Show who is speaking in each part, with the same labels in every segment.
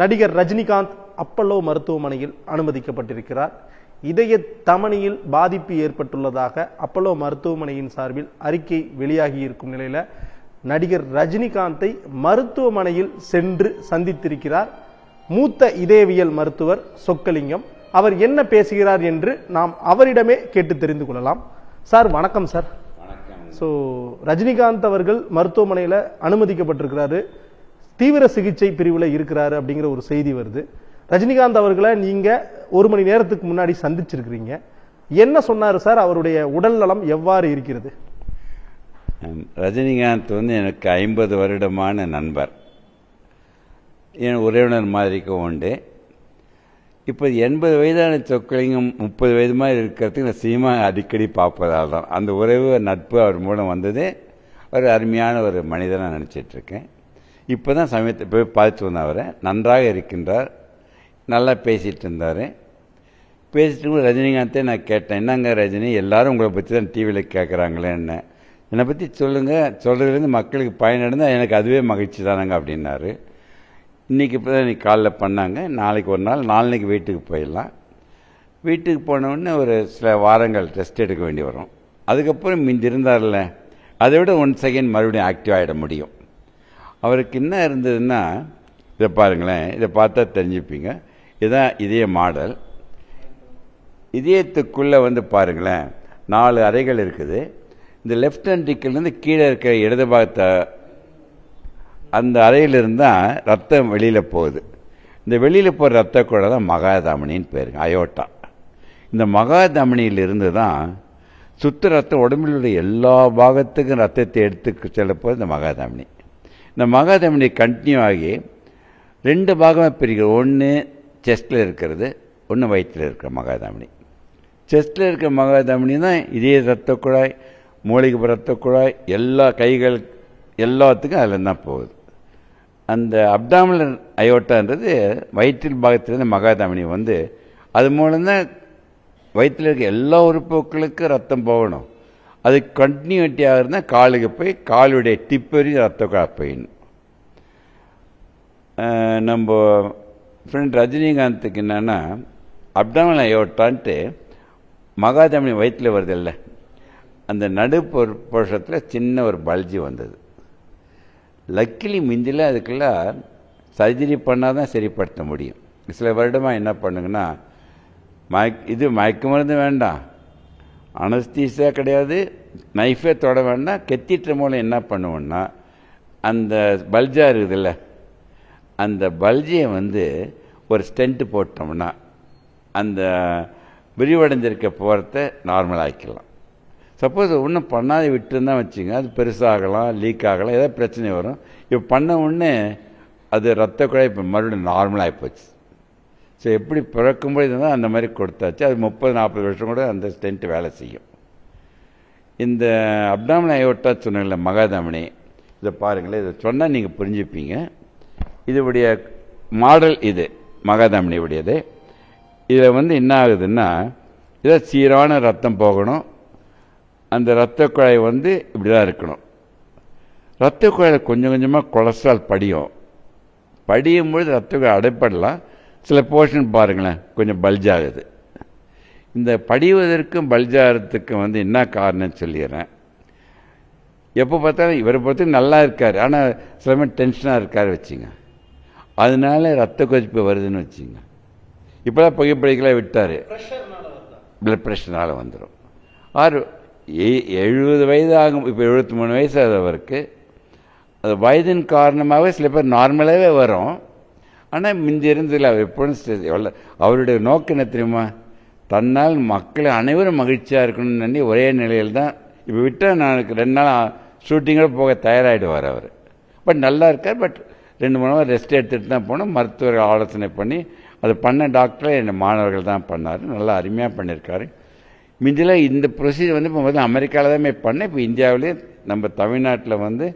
Speaker 1: நடிகர் ரஜினிகாந்த் அப்பல்லோ மருத்துவமனையில் அனுமதிக்கப்பட்டிருக்கிறார் இதய தமனியில் பாதிப்பு ஏற்பட்டுள்ளதாக அப்பல்லோ மருத்துவமனையின் சார்பில் அறிக்கை வெளியாகி இருக்கும் நிலையில் நடிகர் ரஜினிகாந்தை மருத்துவமனையில் சென்று சந்தித்திருக்கிறார் மூத்த இதயவியல் மருத்துவர் சொக்கலிங்கம் அவர் என்ன பேசுகிறார் என்று நாம் அவரிடமே கேட்டு தெரிந்து கொள்ளலாம் சார் வணக்கம் சார் ஸோ ரஜினிகாந்த் அவர்கள் மருத்துவமனையில் அனுமதிக்கப்பட்டிருக்கிறாரு தீவிர சிகிச்சை பிரிவில் இருக்கிறாரு அப்படிங்கிற ஒரு செய்தி வருது ரஜினிகாந்த் அவர்களை நீங்கள் ஒரு மணி நேரத்துக்கு முன்னாடி சந்திச்சிருக்கிறீங்க என்ன சொன்னார் சார் அவருடைய உடல் நலம் எவ்வாறு இருக்கிறது
Speaker 2: ரஜினிகாந்த் வந்து எனக்கு ஐம்பது வருடமான நண்பர் என் உறவினர் மாதிரிக்கு உண்டு இப்போ எண்பது வயதான சொக்கலிங்கம் முப்பது வயது மாதிரி இருக்கிறதுக்கு நான் சீமா அடிக்கடி பார்ப்பதால் தான் அந்த உறவு நட்பு அவர் மூலம் வந்தது ஒரு அருமையான ஒரு மனிதனாக நினச்சிட்ருக்கேன் இப்போ தான் சமயத்தை போய் பார்த்து வந்தேன் அவரை நன்றாக இருக்கின்றார் நல்லா பேசிகிட்டு இருந்தார் பேசிட்டு ரஜினிகாந்தே நான் கேட்டேன் என்னங்க ரஜினி எல்லாரும் உங்களை பற்றி தான் டிவியில் கேட்குறாங்களேன்னு என்னை பற்றி சொல்லுங்கள் சொல்கிறதுலேருந்து மக்களுக்கு பயனடைந்தால் எனக்கு அதுவே மகிழ்ச்சி தானங்க அப்படின்னாரு இன்றைக்கி இப்போ தான் இன்றைக்கி காலைல பண்ணாங்க நாளைக்கு ஒரு நாள் நாளைக்கு வீட்டுக்கு போயிடலாம் வீட்டுக்கு போனவுடனே ஒரு சில வாரங்கள் ரெஸ்ட் எடுக்க வேண்டி வரும் அதுக்கப்புறம் மிஞ்சி இருந்தார்ல அதை விட ஒன் செகண்ட் மறுபடியும் ஆக்டிவ் ஆகிட முடியும் அவருக்கு என்ன இருந்ததுன்னா இதை பாருங்களேன் இதை பார்த்தா தெரிஞ்சுப்பீங்க இதுதான் இதய மாடல் இதயத்துக்குள்ளே வந்து பாருங்களேன் நாலு அறைகள் இருக்குது இந்த லெஃப்ட் ஹண்டிக்கிள்லேருந்து கீழே இருக்கிற இடது பாகத்தை அந்த அறையிலிருந்து தான் ரத்தம் வெளியில் போகுது இந்த வெளியில் போகிற ரத்த கூட தான் மகாதமணின்னு பேருங்க அயோட்டா இந்த மகாதமணியிலிருந்து தான் சுத்த ரத்தம் உள்ள எல்லா பாகத்துக்கும் ரத்தத்தை எடுத்து செல்லப்போ இந்த மகாதமணி இந்த மகாதேவனை கண்டினியூ ஆகி ரெண்டு பாகமாக பிரிக்கிறது ஒன்று செஸ்டில் இருக்கிறது ஒன்று வயிற்றில் இருக்கிற மகாதாமணி செஸ்டில் இருக்கிற மகாதாமணி தான் இதே ரத்த குழாய் மூளைக்கு ரத்த குழாய் எல்லா கைகள் எல்லாத்துக்கும் அதில் தான் போகுது அந்த அப்டாமினல் அயோட்டான்றது வயிற்றில் பாகத்திலேருந்து மகாதாமணி வந்து அது மூலம்தான் வயிற்றில் இருக்க எல்லா உறுப்புகளுக்கும் ரத்தம் போகணும் அது கண்டினியூட்டியாக இருந்தால் காலுக்கு போய் காலுடைய டிப் ரத்த குழப்பைன்னு நம்ம ஃப்ரெண்ட் ரஜினிகாந்துக்கு என்னென்னா அப்டாமல் ஐயோட்டான்ட்டு மகாதமணி வயிற்றில் வருது இல்லை அந்த நடுப்பொரு போஷத்தில் சின்ன ஒரு பல்ஜி வந்தது லக்கிலி மிஞ்சில் அதுக்கெல்லாம் சர்ஜரி பண்ணால் தான் சரிப்படுத்த முடியும் சில வருடமாக என்ன பண்ணுங்கன்னா மயக் இது மயக்க மருந்து வேண்டாம் அனஸ்தீஸா கிடையாது நைஃபே தொட வேண்டாம் கெத்திட்ட மூலம் என்ன பண்ணுவோம்னா அந்த பல்ஜா இருக்குதுல்ல அந்த பல்ஜியை வந்து ஒரு ஸ்டென்ட் போட்டோம்னா அந்த விரிவடைஞ்சிருக்க போகிறத நார்மல் ஆக்கிக்கலாம் சப்போஸ் ஒன்றும் பண்ணாத விட்டுருந்தான் வச்சுங்க அது பெருசாகலாம் லீக் ஆகலாம் ஏதாவது பிரச்சனை வரும் இப்போ பண்ண உடனே அது ரத்த குழாய் இப்போ மறுபடியும் நார்மலாகி போச்சு ஸோ எப்படி பிறக்கும்போது இருந்தால் அந்த மாதிரி கொடுத்தாச்சு அது முப்பது நாற்பது வருஷம் கூட அந்த ஸ்டென்ட் வேலை செய்யும் இந்த அப்டாமின் ஐயோட்டா சொன்னல மகாதாமினி இதை பாருங்களேன் இதை சொன்னால் நீங்கள் புரிஞ்சுப்பீங்க இதுடைய மாடல் இது மகாதாமினியுடையது இதில் வந்து என்ன ஆகுதுன்னா இதை சீரான ரத்தம் போகணும் அந்த இரத்த குழாய் வந்து இப்படி தான் இருக்கணும் இரத்த குழாயில் கொஞ்சம் கொஞ்சமாக கொலஸ்ட்ரால் படியும் படியும் பொழுது ரத்த குழாய் அடைப்படலாம் சில போர்ஷன் பாருங்களேன் கொஞ்சம் பல்ஜாகுது இந்த படிவதற்கும் பல்ஜாகிறதுக்கும் வந்து என்ன காரணம்னு சொல்லிடுறேன் எப்போ பார்த்தாலும் இவரை பொறுத்த நல்லா இருக்கார் ஆனால் சில மாதிரி டென்ஷனாக இருக்கார் வச்சுங்க அதனால ரத்த கொதிப்பு வருதுன்னு வச்சுங்க இப்போலாம் புகைப்படிக்கலாம் விட்டார் பிளட் ப்ரெஷர்னால் வந்துடும் ஆறு எழுபது வயது ஆகும் இப்போ எழுபத்தி மூணு வயசு அது அவருக்கு அது வயதின் காரணமாகவே சில பேர் நார்மலாகவே வரும் ஆனால் மிஞ்சி இருந்ததில்ல அவர் எப்பொழுதும் அவருடைய நோக்கம் என்ன தெரியுமா தன்னால் மக்கள் அனைவரும் மகிழ்ச்சியாக இருக்கணும்னு நினை ஒரே நிலையில் தான் இப்போ விட்டால் நான் ரெண்டு நாள் ஷூட்டிங்கோடு போக தயாராகிடுவார் அவர் பட் நல்லா இருக்கார் பட் ரெண்டு மூணு ரெஸ்ட் எடுத்துகிட்டு தான் போனோம் மருத்துவர்கள் ஆலோசனை பண்ணி அது பண்ண டாக்டரை என்னை மாணவர்கள் தான் பண்ணார் நல்லா அருமையாக பண்ணியிருக்காரு மிஞ்சில் இந்த ப்ரொசீஜர் வந்து இப்போ வந்து அமெரிக்காவில் தான் பண்ணேன் இப்போ இந்தியாவிலேயே நம்ம தமிழ்நாட்டில் வந்து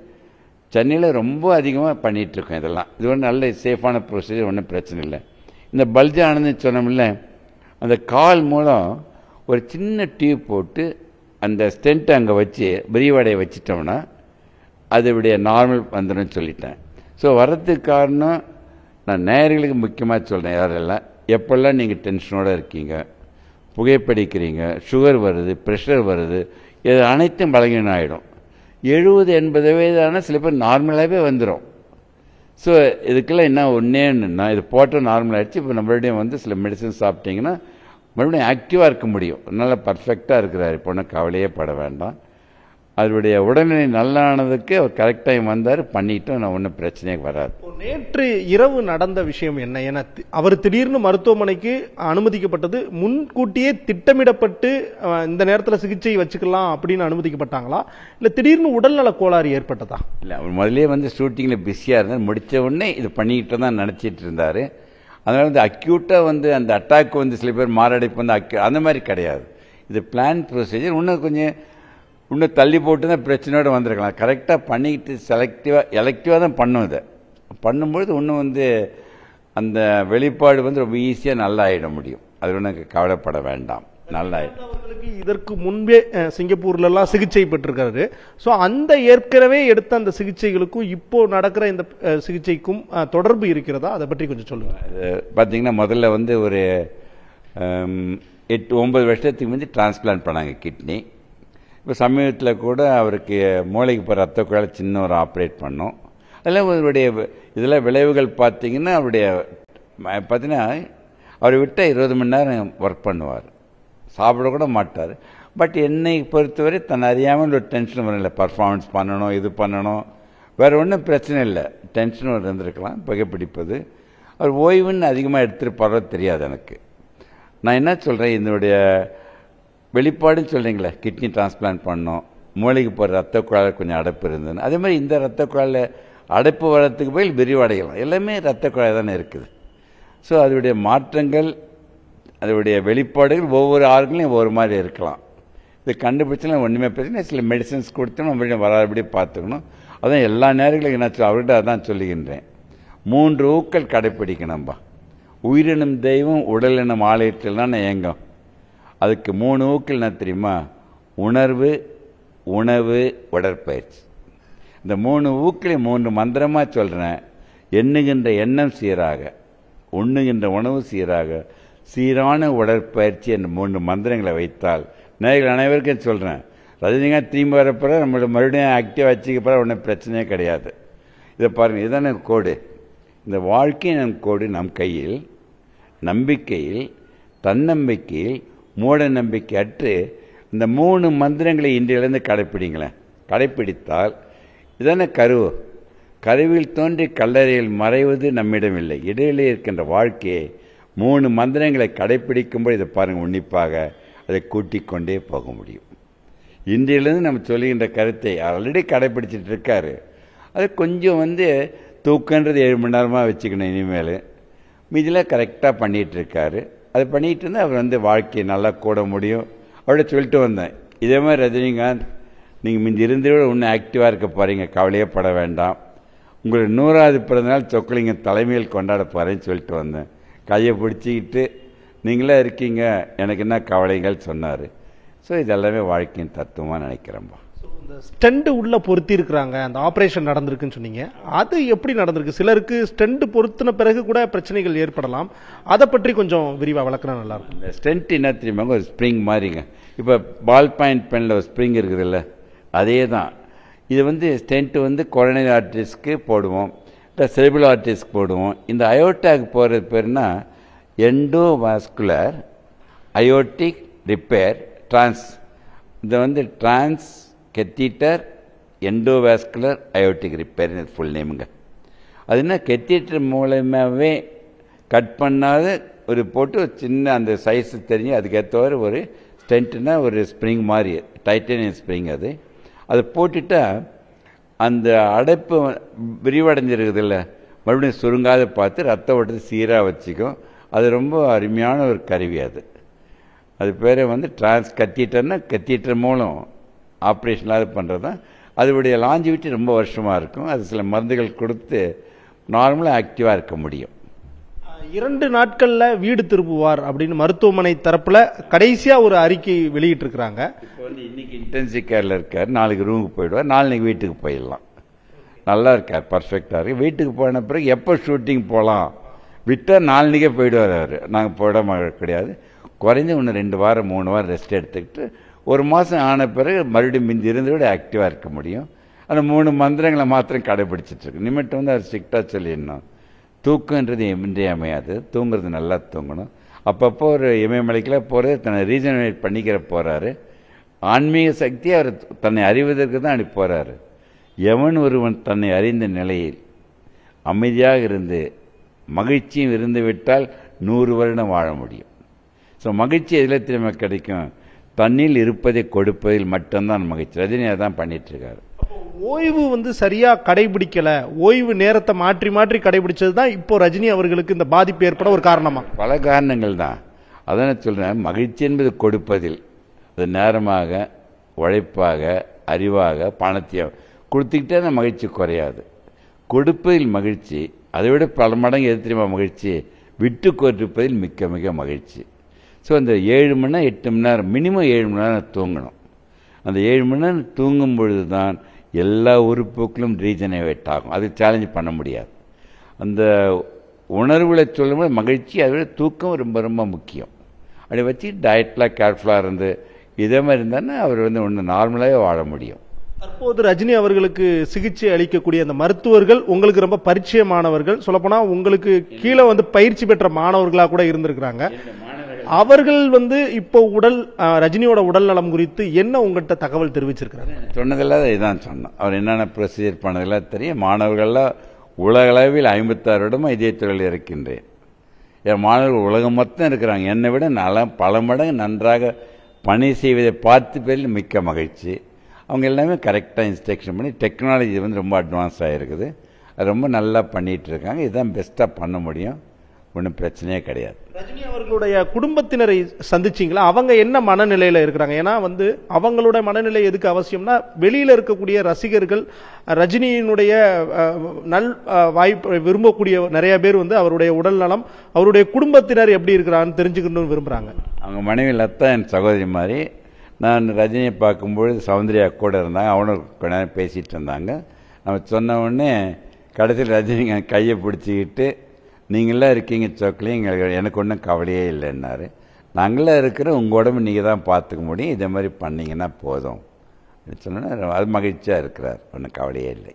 Speaker 2: சென்னையில் ரொம்ப அதிகமாக பண்ணிகிட்ருக்கோம் இதெல்லாம் இது ஒன்றும் நல்ல சேஃபான ப்ரொசீஜர் ஒன்றும் பிரச்சனை இல்லை இந்த பல்ஜ் ஆனதுன்னு சொன்னோம்ல அந்த கால் மூலம் ஒரு சின்ன டியூப் போட்டு அந்த ஸ்டென்ட்டை அங்கே வச்சு விரிவடையை வச்சிட்டோம்னா அதோடைய நார்மல் வந்துடும் சொல்லிட்டேன் ஸோ வர்றதுக்கு காரணம் நான் நேர்களுக்கு முக்கியமாக சொல்கிறேன் யாரெல்லாம் எப்பெல்லாம் நீங்கள் டென்ஷனோடு இருக்கீங்க புகைப்படிக்கிறீங்க சுகர் வருது ப்ரெஷர் வருது இது அனைத்தும் பலகீனம் ஆகிடும் எழுபது எண்பது வயதான சில பேர் நார்மலாகவே வந்துடும் ஸோ இதுக்கெல்லாம் என்ன ஒன்றே ஒன்றுனா இது போட்டால் நார்மல் ஆகிடுச்சு இப்போ நம்மளுடைய வந்து சில மெடிசன் சாப்பிட்டிங்கன்னா மறுபடியும் ஆக்டிவாக இருக்க முடியும் நல்லா பர்ஃபெக்டாக இருக்கிறார் இப்போ ஒன்றும் கவலையே பட வேண்டாம் அதனுடைய உடல்நிலை நல்லானதுக்கு அவர் கரெக்ட் டைம் வந்தார் பண்ணிட்டோம் நான் ஒன்றும் பிரச்சனையே வராது
Speaker 1: நேற்று இரவு நடந்த விஷயம் என்ன ஏன்னா அவர் திடீர்னு மருத்துவமனைக்கு அனுமதிக்கப்பட்டது முன்கூட்டியே திட்டமிடப்பட்டு இந்த நேரத்தில் சிகிச்சை வச்சுக்கலாம் அப்படின்னு அனுமதிக்கப்பட்டாங்களா இல்லை திடீர்னு உடல்நல கோளாறு ஏற்பட்டதா
Speaker 2: இல்லை அவர் முதலே வந்து ஷூட்டிங்கில் பிஸியாக இருந்தார் முடித்த உடனே இது பண்ணிக்கிட்டு தான் நினச்சிட்டு இருந்தார் அதனால் வந்து அக்யூட்டாக வந்து அந்த அட்டாக் வந்து சில பேர் மாரடைப்பு வந்து அக்யூ அந்த மாதிரி கிடையாது இது பிளான் ப்ரொசீஜர் இன்னும் கொஞ்சம் இன்னும் தள்ளி போட்டு தான் பிரச்சனையோடு வந்திருக்கலாம் கரெக்டாக பண்ணிக்கிட்டு செலக்டிவாக எலக்டிவாக தான் பண்ணும் இதை பண்ணும்பொழுது இன்னும் வந்து அந்த வெளிப்பாடு வந்து ரொம்ப ஈஸியாக நல்லா ஆகிட முடியும் அது ஒன்று கவலைப்பட வேண்டாம் நல்லா
Speaker 1: இதற்கு முன்பே சிங்கப்பூர்லலாம் சிகிச்சை பெற்றிருக்காரு ஸோ அந்த ஏற்கனவே எடுத்த அந்த சிகிச்சைகளுக்கும் இப்போ நடக்கிற இந்த சிகிச்சைக்கும் தொடர்பு இருக்கிறதா அதை பற்றி கொஞ்சம்
Speaker 2: சொல்லுங்கள் பார்த்தீங்கன்னா முதல்ல வந்து ஒரு எட்டு ஒன்பது வருஷத்துக்கு முந்தி டிரான்ஸ்பிளான்ட் பண்ணாங்க கிட்னி இப்போ சமீபத்தில் கூட அவருக்கு மூளைக்கு போகிற ரத்த குழாய் சின்ன ஒரு ஆப்ரேட் பண்ணோம் அதெல்லாம் அவருடைய இதெல்லாம் விளைவுகள் பார்த்தீங்கன்னா அவருடைய பார்த்தீங்கன்னா அவரை விட்டால் இருபது மணி நேரம் ஒர்க் பண்ணுவார் சாப்பிட கூட மாட்டார் பட் என்னை பொறுத்தவரை தன் அறியாமல் ஒரு டென்ஷன் வரும் இல்லை பர்ஃபார்மன்ஸ் பண்ணணும் இது பண்ணணும் வேறு ஒன்றும் பிரச்சனை இல்லை டென்ஷன் ஒரு இருந்திருக்கலாம் புகைப்பிடிப்பது அவர் ஓய்வுன்னு அதிகமாக எடுத்துகிட்டு போகிறது தெரியாது எனக்கு நான் என்ன சொல்கிறேன் இதனுடைய வெளிப்பாடுன்னு சொல்கிறீங்களே கிட்னி டிரான்ஸ்பிளான்ட் பண்ணோம் மூளைக்கு போகிற ரத்த குழாயில் கொஞ்சம் அடைப்பு இருந்ததுன்னு அதே மாதிரி இந்த ரத்த குழாயில் அடைப்பு வரத்துக்கு போய் விரிவடையலாம் எல்லாமே ரத்த குழாய் தானே இருக்குது ஸோ அதோடைய மாற்றங்கள் அதோடைய வெளிப்பாடுகள் ஒவ்வொரு ஆறுகளையும் ஒவ்வொரு மாதிரி இருக்கலாம் இது கண்டுபிடிச்சாலும் ஒன்றுமே பிரச்சனை சில மெடிசன்ஸ் கொடுத்து நம்ம வராதபடியே பார்த்துக்கணும் அதான் எல்லா நேரங்களும் நான் அவர்கிட்ட அதான் சொல்லுகின்றேன் மூன்று ஊக்கள் கடைப்பிடிக்கணும்பா உயிரினும் தெய்வம் உடலினும் ஆலயத்தில் நான் ஏங்கும் அதுக்கு மூணு ஊக்கில் என்ன தெரியுமா உணர்வு உணவு உடற்பயிற்சி இந்த மூணு ஊக்களை மூன்று மந்திரமாக சொல்கிறேன் எண்ணுகின்ற எண்ணம் சீராக உண்ணுகின்ற உணவு சீராக சீரான உடற்பயிற்சி என்ற மூன்று மந்திரங்களை வைத்தால் நேர்கள் அனைவருக்கும் சொல்கிறேன் ரஜினிகாந்த் திரும்பி வரப்போ நம்மளோட மறுபடியும் ஆக்டிவ் வச்சுக்கப்போ ஒன்றும் பிரச்சனையே கிடையாது இதை பாருங்கள் இதுதானே கோடு இந்த வாழ்க்கையின் கோடு நம் கையில் நம்பிக்கையில் தன்னம்பிக்கையில் மூட நம்பிக்கை அற்று இந்த மூணு மந்திரங்களை இன்றையிலேருந்து கடைப்பிடிங்களேன் கடைப்பிடித்தால் இதான கருவு கருவில் தோன்றி கல்லறையில் மறைவது நம்மிடம் இல்லை இடையிலே இருக்கின்ற வாழ்க்கையை மூணு மந்திரங்களை கடைப்பிடிக்கும்போது இதை பாருங்கள் உன்னிப்பாக அதை கூட்டிக் கொண்டே போக முடியும் இன்றையிலேருந்து நம்ம சொல்லுகின்ற கருத்தை ஆல்ரெடி கடைப்பிடிச்சிட்டு இருக்காரு அது கொஞ்சம் வந்து தூக்கன்றது ஏழு மணி நேரமாக வச்சுக்கணும் இனிமேல் மீதிலாம் கரெக்டாக இருக்காரு அது பண்ணிகிட்டு இருந்தால் அவர் வந்து வாழ்க்கையை நல்லா கூட முடியும் அவர்கிட்ட சொல்லிட்டு வந்தேன் இதே மாதிரி ரஜினிகாந்த் நீங்கள் மிஞ்சி விட இன்னும் ஆக்டிவாக இருக்க போகிறீங்க கவலையே பட வேண்டாம் உங்களுக்கு நூறாவது பிறந்தநாள் சொக்கலிங்க தலைமையில் கொண்டாட போகிறேன்னு சொல்லிட்டு வந்தேன் கையை பிடிச்சிக்கிட்டு நீங்களே இருக்கீங்க எனக்கு என்ன கவலைகள் சொன்னார் ஸோ இதெல்லாமே வாழ்க்கையின் தத்துவமாக நினைக்கிறேன்பா
Speaker 1: ஸ்டெண்டு உள்ள பொருத்தி இருக்கிறாங்க அந்த ஆப்ரேஷன் நடந்திருக்குன்னு சொன்னீங்க அது எப்படி நடந்திருக்கு சிலருக்கு ஸ்டெண்டு பொருத்தின பிறகு கூட பிரச்சனைகள் ஏற்படலாம் அதை பற்றி கொஞ்சம் விரிவாக வளர்க்குறா நல்லா இருக்கும்
Speaker 2: இந்த ஸ்டெண்ட் என்ன தெரியுமாங்க ஒரு ஸ்ப்ரிங் மாதிரிங்க இப்போ பால் பாயிண்ட் பெனில் ஒரு ஸ்ப்ரிங் இருக்குதுல்ல அதே தான் இது வந்து ஸ்டெண்ட் வந்து குழந்தை ஆர்டிஸ்க்கு போடுவோம் இல்லை செலிபிள் ஆர்டிஸ்க்கு போடுவோம் இந்த அயோட்டாக் போகிறது பேர்னா endovascular aortic repair trans இதை வந்து trans catheter endovascular aortic repair full நேமுங்க அது என்ன கெத்தீட்டர் மூலயமாவே கட் பண்ணாத ஒரு போட்டு ஒரு சின்ன அந்த சைஸ் தெரிஞ்சு அதுக்கேற்றவாறு ஒரு ஸ்டென்ட்னா ஒரு ஸ்ப்ரிங் மாதிரி டைட்டேனியம் ஸ்ப்ரிங் அது அதை போட்டுட்டா அந்த அடைப்பு விரிவடைஞ்சிருக்குதுல்ல மறுபடியும் சுருங்காத பார்த்து ரத்த ஓட்டத்தை சீராக வச்சுக்கும் அது ரொம்ப அருமையான ஒரு கருவி அது அது பேரை வந்து டிரான்ஸ் கத்தீட்டர்னா கத்தீட்டர் மூலம் ஆப்ரேஷனாக இது பண்ணுறது தான் அதனுடைய லாஞ்சிவிட்டி ரொம்ப வருஷமாக இருக்கும் அது சில மருந்துகள் கொடுத்து நார்மலாக ஆக்டிவாக இருக்க முடியும்
Speaker 1: இரண்டு நாட்களில் வீடு திரும்புவார் அப்படின்னு மருத்துவமனை தரப்பில் கடைசியாக ஒரு அறிக்கை வெளியிட்டிருக்கிறாங்க
Speaker 2: இப்போ வந்து இன்றைக்கி இன்டென்சிவ் கேரில் இருக்கார் நாளைக்கு ரூமுக்கு போயிடுவார் நாளைக்கு வீட்டுக்கு போயிடலாம் நல்லா இருக்கார் பர்ஃபெக்டாக இருக்கு வீட்டுக்கு போன பிறகு எப்போ ஷூட்டிங் போகலாம் விட்டால் நாளைக்கே போயிடுவார் அவர் நாங்கள் போயிட கிடையாது குறைஞ்ச ஒன்று ரெண்டு வாரம் மூணு வாரம் ரெஸ்ட் எடுத்துக்கிட்டு ஒரு மாதம் ஆன பிறகு மறுபடியும் மிஞ்சி விட ஆக்டிவாக இருக்க முடியும் அந்த மூணு மந்திரங்களை மாத்திரம் இருக்கு நிமிட்டம் வந்து அவர் ஸ்ட்ரிக்டாக சொல்லிடணும் தூக்கன்றது அமையாது தூங்குறது நல்லா தூங்கணும் அப்பப்போ ஒரு இமயமலைக்கில் போகிறது தன்னை ரீஜனரேட் பண்ணிக்கிற போகிறாரு ஆன்மீக சக்தி அவர் தன்னை அறிவதற்கு தான் அனுப்பி போகிறாரு எவன் ஒருவன் தன்னை அறிந்த நிலையில் அமைதியாக இருந்து மகிழ்ச்சியும் இருந்து விட்டால் நூறு வருடம் வாழ முடியும் ஸோ மகிழ்ச்சி எதில் திரும்ப கிடைக்கும் தன்னில் இருப்பதை கொடுப்பதில் மட்டும்தான் மகிழ்ச்சி ரஜினியாக தான் பண்ணிகிட்ருக்காரு
Speaker 1: ஓய்வு வந்து சரியாக கடைபிடிக்கலை ஓய்வு நேரத்தை மாற்றி மாற்றி கடைபிடிச்சது தான் இப்போ ரஜினி அவர்களுக்கு இந்த பாதிப்பு ஏற்பட ஒரு காரணமாக
Speaker 2: பல காரணங்கள் தான் அதான் சொல்கிறேன் மகிழ்ச்சி என்பது கொடுப்பதில் அது நேரமாக உழைப்பாக அறிவாக பணத்தை கொடுத்துக்கிட்டே அந்த மகிழ்ச்சி குறையாது கொடுப்பதில் மகிழ்ச்சி அதை விட பல மடங்கு எது தெரியுமா மகிழ்ச்சி விட்டு கொடுப்பதில் மிக்க மிக மகிழ்ச்சி ஸோ அந்த ஏழு மணி நேரம் எட்டு மணி நேரம் மினிமம் ஏழு மணி நேரம் தூங்கணும் அந்த ஏழு மணி நேரம் தூங்கும் பொழுது தான் எல்லா உறுப்புக்களும் ரீஜனவேட் ஆகும் அது சேலஞ்சு பண்ண முடியாது அந்த உணர்வில் சொல்லும்போது மகிழ்ச்சி அதை விட தூக்கம் ரொம்ப ரொம்ப முக்கியம் அப்படி வச்சு டயட்லாம் கேர்ஃபுல்லாக இருந்து இதே மாதிரி இருந்தானே அவர் வந்து ஒன்று நார்மலாகவே வாழ முடியும்
Speaker 1: தற்போது ரஜினி அவர்களுக்கு சிகிச்சை அளிக்கக்கூடிய அந்த மருத்துவர்கள் உங்களுக்கு ரொம்ப பரிச்சயமானவர்கள் சொல்லப்போனால் உங்களுக்கு கீழே வந்து பயிற்சி பெற்ற மாணவர்களாக கூட இருந்திருக்கிறாங்க அவர்கள் வந்து இப்போ உடல் ரஜினியோட உடல் நலம் குறித்து என்ன உங்கள்கிட்ட தகவல் தெரிவிச்சிருக்கிறாங்க
Speaker 2: சொன்னதெல்லாம் இதான் சொன்னோம் அவர் என்னென்ன ப்ரொசீஜர் பண்ணதெல்லாம் தெரியும் மாணவர்கள்லாம் உலகளவில் ஐம்பத்தாறு இடமும் இதே துறையில் இருக்கின்றேன் என் மாணவர்கள் உலகம் மொத்தம் இருக்கிறாங்க என்னை விட நல பல மடங்கு நன்றாக பணி செய்வதை பார்த்து பேர் மிக்க மகிழ்ச்சி அவங்க எல்லாமே கரெக்டாக இன்ஸ்ட்ரக்ஷன் பண்ணி டெக்னாலஜி வந்து ரொம்ப அட்வான்ஸ் ஆகிருக்குது ரொம்ப நல்லா பண்ணிகிட்டு இருக்காங்க இதுதான் பெஸ்ட்டாக பண்ண முடியும் ஒன்றும் பிரச்சனையே கிடையாது ரஜினி
Speaker 1: அவர்களுடைய குடும்பத்தினரை சந்திச்சிங்களா அவங்க என்ன மனநிலையில் இருக்கிறாங்க ஏன்னா வந்து அவங்களோட மனநிலை எதுக்கு அவசியம்னா வெளியில் இருக்கக்கூடிய ரசிகர்கள் ரஜினியினுடைய நல் வாய்ப்பு விரும்பக்கூடிய நிறைய பேர் வந்து அவருடைய உடல் நலம் அவருடைய குடும்பத்தினர் எப்படி இருக்கிறான்னு தெரிஞ்சுக்கணும்னு விரும்புகிறாங்க
Speaker 2: அவங்க மனைவி லத்தா என் சகோதரி மாதிரி நான் ரஜினியை பார்க்கும்பொழுது சௌந்தர்யா கூட இருந்தாங்க அவனும் பேசிட்டு நேரம் பேசிகிட்டு இருந்தாங்க அவன் சொன்ன உடனே கடைசியில் ரஜினி கையை பிடிச்சிக்கிட்டு நீங்களாம் இருக்கீங்க சோக்கிலையும் எங்களுக்கு எனக்கு ஒன்றும் கவலையே இல்லைன்னாரு நாங்களாம் இருக்கிற உங்கள் உடம்பு நீங்கள் தான் பார்த்துக்க முடியும் இதே மாதிரி பண்ணிங்கன்னா போதும் சொன்னோன்னா அது மகிழ்ச்சியாக இருக்கிறார் ஒன்றும் கவலையே
Speaker 1: இல்லை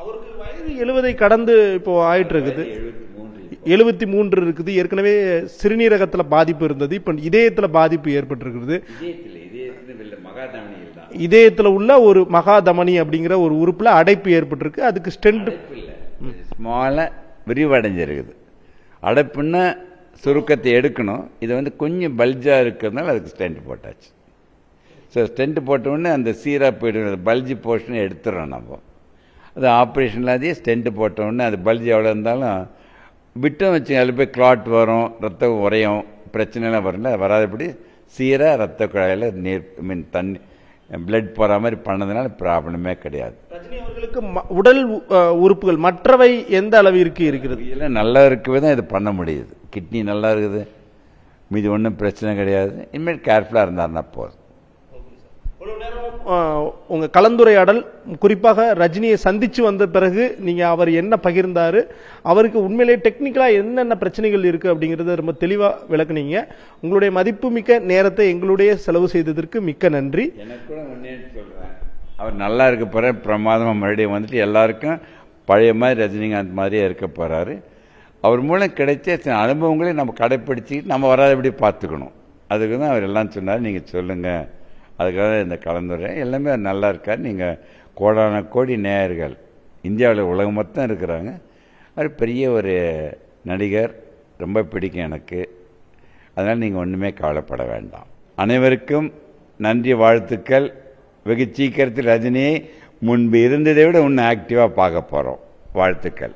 Speaker 1: அவருக்கு வயது எழுபதை கடந்து இப்போ ஆயிட்டு இருக்குது எழுபத்தி மூன்று இருக்குது ஏற்கனவே சிறுநீரகத்தில் பாதிப்பு இருந்தது இப்போ இதயத்தில் பாதிப்பு ஏற்பட்டிருக்கிறது இதயத்தில் உள்ள ஒரு மகாதமணி அப்படிங்கிற ஒரு உறுப்பில் அடைப்பு ஏற்பட்டிருக்கு அதுக்கு ஸ்டென்ட் ஸ்மாலாக விரிவடைஞ்சிருக்குது
Speaker 2: அடைப்புன்னா சுருக்கத்தை எடுக்கணும் இது வந்து கொஞ்சம் பல்ஜாக இருக்கிறதுனால அதுக்கு ஸ்டெண்ட் போட்டாச்சு ஸோ ஸ்டெண்ட் போட்டவுடனே அந்த சீராக போய்டும் பல்ஜி போர்ஷன் எடுத்துடுறோம் நம்ம அது ஆப்ரேஷன்லாதே ஸ்டெண்ட் போட்டவுடனே அது பல்ஜி எவ்வளோ இருந்தாலும் விட்டம் வச்சு அதில் போய் கிளாட் வரும் ரத்தம் உரையும் பிரச்சனைலாம் வரும்ல வராதபடி சீராக ரத்த குழாயில் நீர் மீன் தண்ணி பிளட் போகிற மாதிரி பண்ணதுனால ப்ராப்ளமே கிடையாது
Speaker 1: ரஜினி அவர்களுக்கு உடல் உறுப்புகள் மற்றவை எந்த அளவிற்கு இருக்கிறது இல்லை
Speaker 2: நல்லா இருக்கவே தான் இது பண்ண முடியுது கிட்னி நல்லா இருக்குது மீது ஒன்றும் பிரச்சனை கிடையாது இனிமேல் கேர்ஃபுல்லாக இருந்தார்னா போதும்
Speaker 1: உங்கள் கலந்துரையாடல் குறிப்பாக ரஜினியை சந்தித்து வந்த பிறகு நீங்கள் அவர் என்ன பகிர்ந்தார் அவருக்கு உண்மையிலே டெக்னிக்கலாக என்னென்ன பிரச்சனைகள் இருக்குது அப்படிங்கறத ரொம்ப தெளிவாக விளக்குனீங்க உங்களுடைய மதிப்புமிக்க நேரத்தை எங்களுடைய செலவு செய்ததற்கு மிக்க நன்றி எனக்கு
Speaker 2: அவர் நல்லா இருக்க போகிறார் பிரமாதமாக மறுபடியும் வந்துட்டு எல்லாருக்கும் பழைய மாதிரி ரஜினிகாந்த் மாதிரியே இருக்க போகிறாரு அவர் மூலம் கிடைச்ச சில அனுபவங்களையும் நம்ம கடைப்பிடிச்சிக்கிட்டு நம்ம வராதபடி பார்த்துக்கணும் அதுக்கு தான் அவர் எல்லாம் சொன்னார் நீங்கள் சொல்லுங்கள் அதுக்காக இந்த கலந்துரை எல்லாமே நல்லா இருக்கார் நீங்கள் கோடான கோடி நேயர்கள் இந்தியாவில் உலகம் மொத்தம் இருக்கிறாங்க அவர் பெரிய ஒரு நடிகர் ரொம்ப பிடிக்கும் எனக்கு அதனால் நீங்கள் ஒன்றுமே கவலைப்பட வேண்டாம் அனைவருக்கும் நன்றி வாழ்த்துக்கள் வெகு சீக்கிரத்தில் ரஜினி முன்பு இருந்ததை விட இன்னும் ஆக்டிவாக பார்க்க போகிறோம் வாழ்த்துக்கள்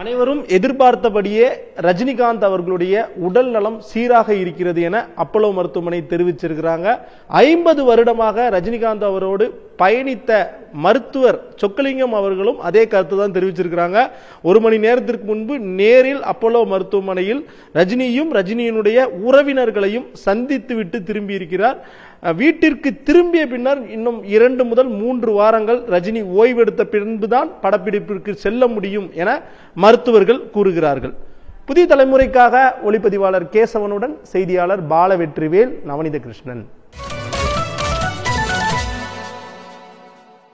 Speaker 1: அனைவரும் எதிர்பார்த்தபடியே ரஜினிகாந்த் அவர்களுடைய உடல் நலம் சீராக இருக்கிறது என அப்பலோ மருத்துவமனை தெரிவிச்சிருக்கிறாங்க ஐம்பது வருடமாக ரஜினிகாந்த் அவரோடு பயணித்த மருத்துவர் சொக்கலிங்கம் அவர்களும் அதே கருத்து தான் தெரிவிச்சிருக்கிறாங்க ஒரு மணி நேரத்திற்கு முன்பு நேரில் அப்பலோ மருத்துவமனையில் ரஜினியும் ரஜினியினுடைய உறவினர்களையும் சந்தித்து விட்டு திரும்பியிருக்கிறார் வீட்டிற்கு திரும்பிய பின்னர் இன்னும் இரண்டு முதல் மூன்று வாரங்கள் ரஜினி ஓய்வெடுத்த பின்புதான் படப்பிடிப்பிற்கு செல்ல முடியும் என மருத்துவர்கள் கூறுகிறார்கள் புதிய தலைமுறைக்காக ஒளிப்பதிவாளர் கேசவனுடன் செய்தியாளர் பாலவெற்றிவேல் நவநீத கிருஷ்ணன்